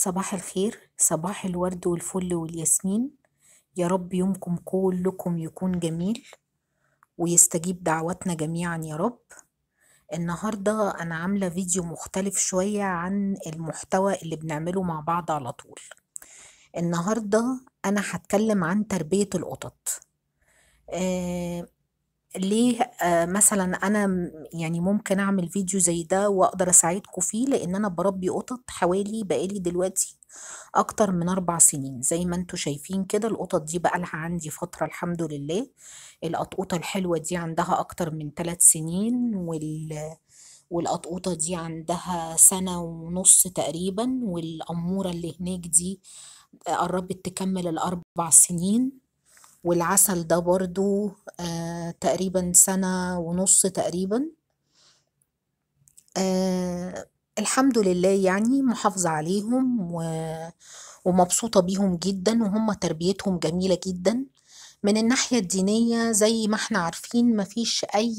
صباح الخير صباح الورد والفل والياسمين يا رب يومكم كلكم يكون جميل ويستجيب دعواتنا جميعا يا رب النهاردة أنا عاملة فيديو مختلف شوية عن المحتوى اللي بنعمله مع بعض على طول النهاردة أنا هتكلم عن تربية القطط آه ليه آه، مثلا انا يعني ممكن اعمل فيديو زي ده واقدر اساعدكم فيه لان انا بربي قطط حوالي بقالي دلوقتي اكتر من اربع سنين زي ما انتوا شايفين كده القطط دي بقالها عندي فترة الحمد لله القطقوطة الحلوة دي عندها اكتر من ثلاث سنين وال والقطقوطة دي عندها سنة ونص تقريبا والأمورة اللي هناك دي قربت تكمل الأربع سنين والعسل ده برضو آه تقريبا سنة ونص تقريبا آه الحمد لله يعني محافظة عليهم و... ومبسوطة بيهم جدا وهم تربيتهم جميلة جدا من الناحية الدينية زي ما احنا عارفين مفيش أي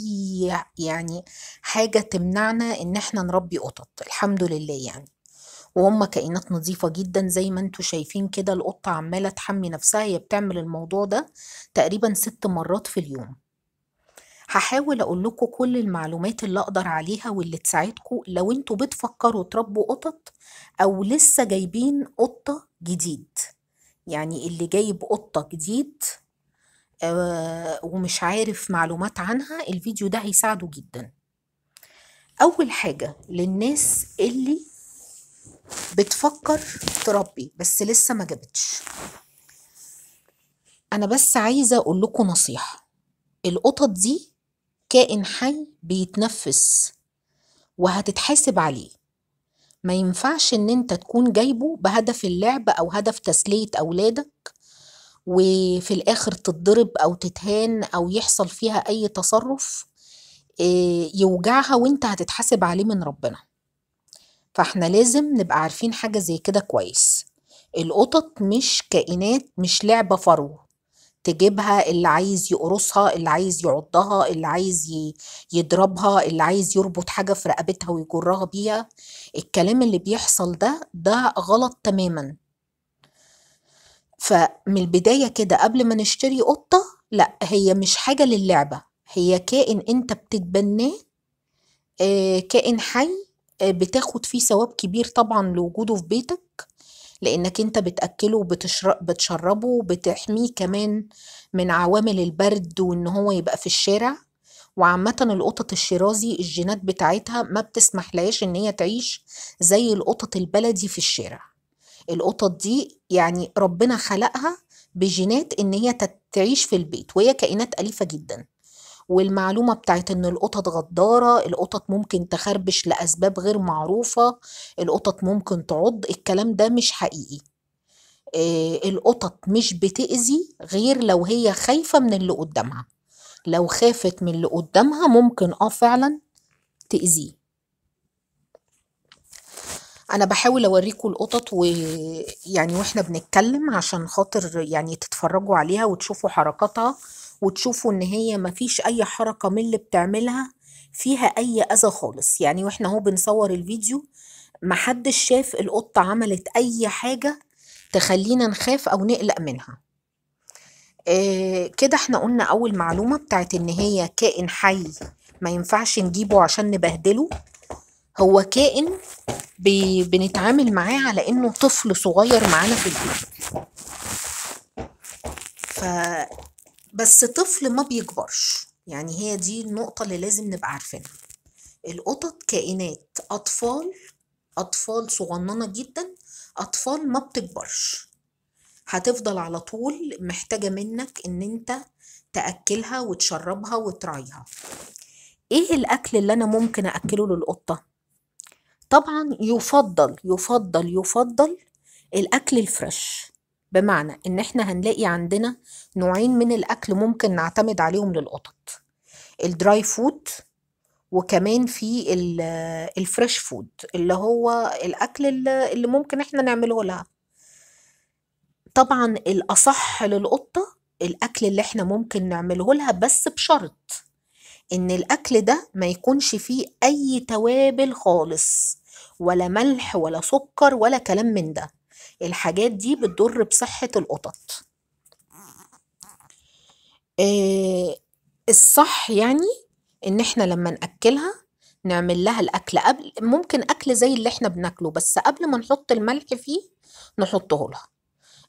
يعني حاجة تمنعنا إن احنا نربي قطط الحمد لله يعني وهم كائنات نظيفة جدا زي ما انتوا شايفين كده القطة عمالة تحمي نفسها هي بتعمل الموضوع ده تقريبا ست مرات في اليوم هحاول اقول لكم كل المعلومات اللي اقدر عليها واللي تساعدكم لو انتوا بتفكروا تربوا قطط او لسه جايبين قطة جديد يعني اللي جايب قطة جديد آه، ومش عارف معلومات عنها الفيديو ده هيساعده جدا اول حاجة للناس اللي بتفكر تربي بس لسه ما جابتش انا بس عايزه اقول لكم نصيحه القطط دي كائن حي بيتنفس وهتتحاسب عليه ما ينفعش ان انت تكون جايبه بهدف اللعب او هدف تسليه اولادك وفي الاخر تتضرب او تتهان او يحصل فيها اي تصرف آه، يوجعها وانت هتتحاسب عليه من ربنا فاحنا لازم نبقى عارفين حاجة زي كده كويس القطط مش كائنات مش لعبة فرو تجيبها اللي عايز يقرصها اللي عايز يعضها اللي عايز يضربها اللي عايز يربط حاجة في رقبتها ويجرها بيها الكلام اللي بيحصل ده ده غلط تماما فمن البداية كده قبل ما نشتري قطة لا هي مش حاجة للعبة هي كائن انت بتتبناه آه، كائن حي بتاخد فيه ثواب كبير طبعا لوجوده في بيتك لانك انت بتاكله وبتشربه وبتحميه كمان من عوامل البرد وان هو يبقى في الشارع وعامة القطط الشرازي الجينات بتاعتها ما بتسمحلهاش ان هي تعيش زي القطط البلدي في الشارع القطط دي يعني ربنا خلقها بجينات ان هي تعيش في البيت وهي كائنات أليفة جدا والمعلومة بتاعت إن القطط غدارة القطط ممكن تخربش لأسباب غير معروفة القطط ممكن تعض الكلام ده مش حقيقي آه، القطط مش بتأذي غير لو هي خايفة من اللي قدامها لو خافت من اللي قدامها ممكن اه فعلا تأذيه انا بحاول اوريكم القطط ويعني واحنا بنتكلم عشان خاطر يعني تتفرجوا عليها وتشوفوا حركاتها وتشوفوا ان هي مفيش اي حركة من اللي بتعملها فيها اي اذى خالص يعني واحنا اهو بنصور الفيديو محدش شاف القطة عملت اي حاجة تخلينا نخاف او نقلق منها آه كده احنا قلنا اول معلومة بتاعت ان هي كائن حي ما ينفعش نجيبه عشان نبهدله هو كائن بي بنتعامل معاه على انه طفل صغير معانا في البيت بس طفل ما بيكبرش يعني هي دي النقطة اللي لازم نبقى عارفينها القطط كائنات أطفال أطفال صغننة جدا أطفال ما بتكبرش هتفضل على طول محتاجة منك إن أنت تأكلها وتشربها وتراعيها إيه الأكل اللي أنا ممكن أأكله للقطة؟ طبعا يفضل يفضل يفضل الأكل الفريش بمعنى ان احنا هنلاقي عندنا نوعين من الاكل ممكن نعتمد عليهم للقطط الدراي فود وكمان في الفريش فود اللي هو الاكل اللي ممكن احنا نعمله لها طبعا الاصح للقطه الاكل اللي احنا ممكن نعمله لها بس بشرط ان الاكل ده ما يكونش فيه اي توابل خالص ولا ملح ولا سكر ولا كلام من ده الحاجات دي بتضر بصحة القطط آه الصح يعني ان احنا لما ناكلها نعمل لها الاكل قبل ممكن اكل زي اللي احنا بناكله بس قبل ما نحط الملح فيه نحطه لها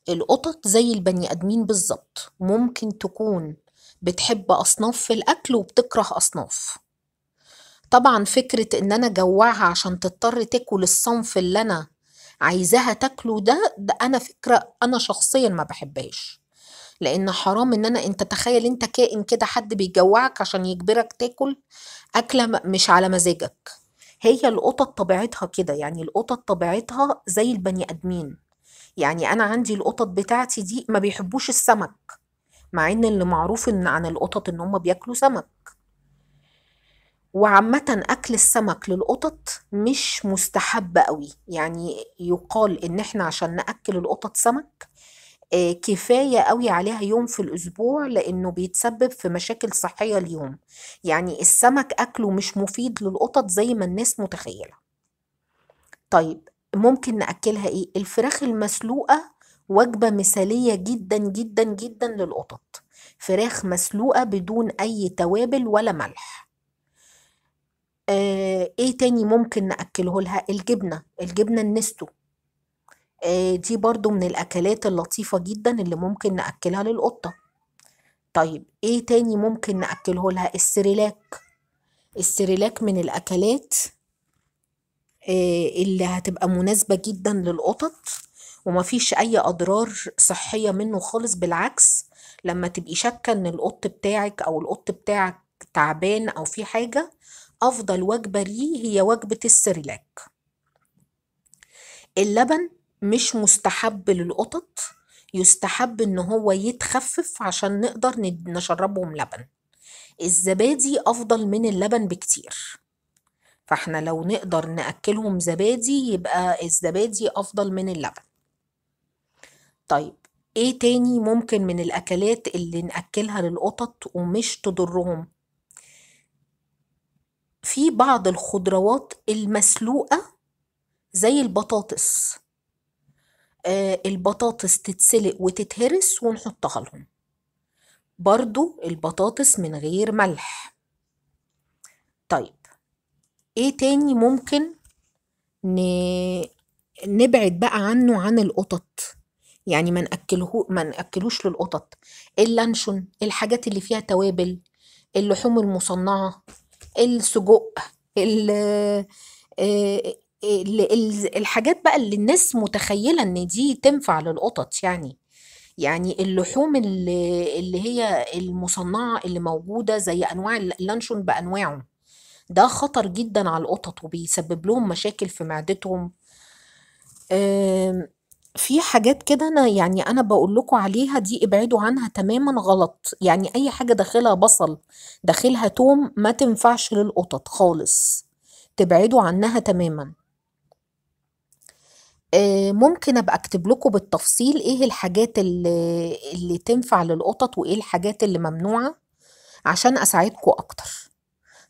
القطط زي البني ادمين بالظبط ممكن تكون بتحب اصناف في الاكل وبتكره اصناف طبعا فكره ان انا جوعها عشان تضطر تاكل الصنف اللي انا عايزاها تاكله ده, ده انا فكره انا شخصيا ما بحبهاش لان حرام ان انا انت تخيل انت كائن كده حد بيجوعك عشان يجبرك تاكل اكله مش على مزاجك هي القطط طبيعتها كده يعني القطط طبيعتها زي البني ادمين يعني انا عندي القطط بتاعتي دي ما بيحبوش السمك مع ان اللي معروف ان عن القطط ان هم بياكلوا سمك وعامة أكل السمك للقطط مش مستحب قوي يعني يقال إن إحنا عشان نأكل القطط سمك آه، كفاية قوي عليها يوم في الأسبوع لأنه بيتسبب في مشاكل صحية اليوم يعني السمك أكله مش مفيد للقطط زي ما الناس متخيلة طيب ممكن نأكلها إيه؟ الفراخ المسلوقة وجبة مثالية جدا جدا جدا للقطط فراخ مسلوقة بدون أي توابل ولا ملح آه ايه تاني ممكن ناكله لها الجبنه الجبنه النستو آه دي برضو من الاكلات اللطيفه جدا اللي ممكن ناكلها للقطه طيب ايه تاني ممكن ناكله لها السريلاك السريلاك من الاكلات آه اللي هتبقى مناسبه جدا للقطط وما فيش اي اضرار صحيه منه خالص بالعكس لما تبقي شاكه ان القط بتاعك او القط بتاعك تعبان او في حاجه أفضل وجبة ليه هي وجبة السريلاك اللبن مش مستحب للقطط يستحب ان هو يتخفف عشان نقدر نشربهم لبن الزبادي افضل من اللبن بكتير فاحنا لو نقدر ناكلهم زبادي يبقى الزبادي افضل من اللبن طيب ايه تاني ممكن من الاكلات اللي ناكلها للقطط ومش تضرهم في بعض الخضروات المسلوقة زي البطاطس آه، البطاطس تتسلق وتتهرس ونحطها لهم برضو البطاطس من غير ملح طيب ايه تاني ممكن ن... نبعد بقى عنه عن القطط يعني ما نأكله ما نأكلوش للقطط اللانشون الحاجات اللي فيها توابل اللحوم المصنعة السجق آه، الحاجات بقى اللي الناس متخيلة ان دي تنفع للقطط يعني يعني اللحوم اللي, اللي هي المصنعة اللي موجودة زي انواع اللانشون بانواعه ده خطر جدا على القطط وبيسبب لهم مشاكل في معدتهم في حاجات كده أنا يعني أنا بقول لكم عليها دي ابعدوا عنها تمامًا غلط، يعني أي حاجة داخلها بصل، داخلها توم ما تنفعش للقطط خالص، تبعدوا عنها تمامًا. آه، ممكن أبقى أكتب لكم بالتفصيل إيه الحاجات اللي, اللي تنفع للقطط وإيه الحاجات اللي ممنوعة، عشان أساعدكم أكتر.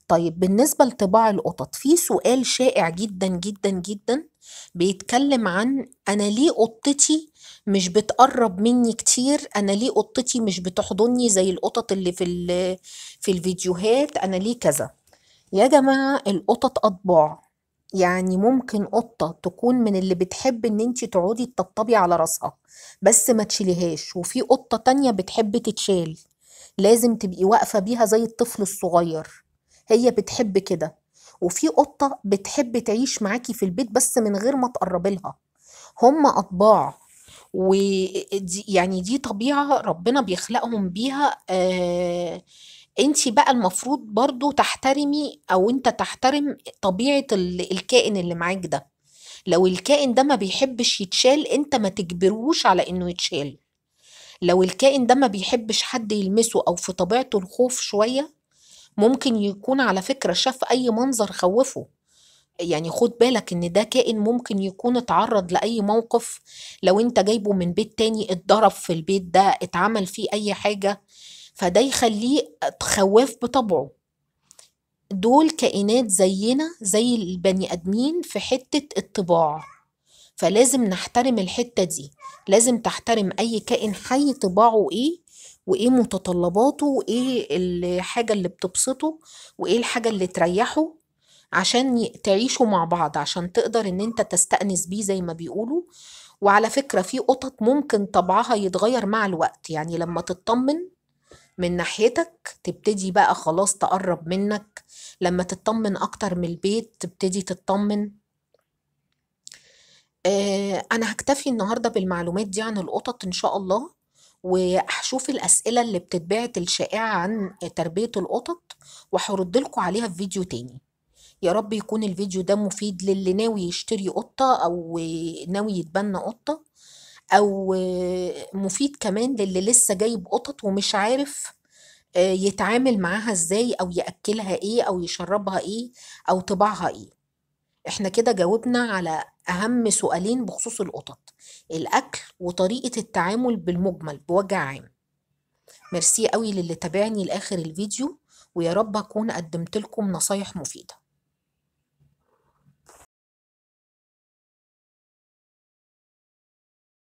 طيب بالنسبة لطباع القطط في سؤال شائع جدا جدا جدا بيتكلم عن أنا ليه قطتي مش بتقرب مني كتير أنا ليه قطتي مش بتحضني زي القطط اللي في, في الفيديوهات أنا ليه كذا يا جماعة القطط أطباع يعني ممكن قطة تكون من اللي بتحب ان انت تقعدي تطبطبي على راسها بس ما تشيليهاش وفي قطة تانية بتحب تتشال لازم تبقي واقفة بيها زي الطفل الصغير هي بتحب كده وفي قطة بتحب تعيش معاكي في البيت بس من غير ما تقربي لها هم أطباع ودي يعني دي طبيعة ربنا بيخلقهم بيها آه انت بقى المفروض برضو تحترمي او انت تحترم طبيعة الكائن اللي معاك ده لو الكائن ده ما بيحبش يتشال انت ما تجبروش على انه يتشال لو الكائن ده ما بيحبش حد يلمسه او في طبيعته الخوف شوية ممكن يكون على فكرة شاف أي منظر خوفه يعني خد بالك ان ده كائن ممكن يكون اتعرض لاي موقف لو انت جايبه من بيت تاني اتضرب في البيت ده اتعمل فيه اي حاجه فده يخليه خواف بطبعه دول كائنات زينا زي البني ادمين في حته الطباع فلازم نحترم الحته دي لازم تحترم اي كائن حي طباعه ايه وايه متطلباته وايه الحاجه اللي بتبسطه وايه الحاجه اللي تريحه عشان تعيشوا مع بعض عشان تقدر ان انت تستأنس بيه زي ما بيقولوا وعلى فكرة في قطط ممكن طبعها يتغير مع الوقت يعني لما تطمن من ناحيتك تبتدي بقى خلاص تقرب منك لما تطمن اكتر من البيت تبتدي تطمن آه انا هكتفي النهاردة بالمعلومات دي عن القطط ان شاء الله وهشوف الاسئله اللي بتتبعت الشائعه عن تربيه القطط وهرد لكم عليها في فيديو تاني يا رب يكون الفيديو ده مفيد للي ناوي يشتري قطه او ناوي يتبنى قطه او مفيد كمان للي لسه جايب قطط ومش عارف آه، يتعامل معاها ازاي او ياكلها ايه او يشربها ايه او طباعها ايه احنا كده جاوبنا على أهم سؤالين بخصوص القطط الأكل وطريقة التعامل بالمجمل بوجه عام ميرسي قوي للي تابعني لآخر الفيديو ويا رب أكون قدمت لكم نصايح مفيدة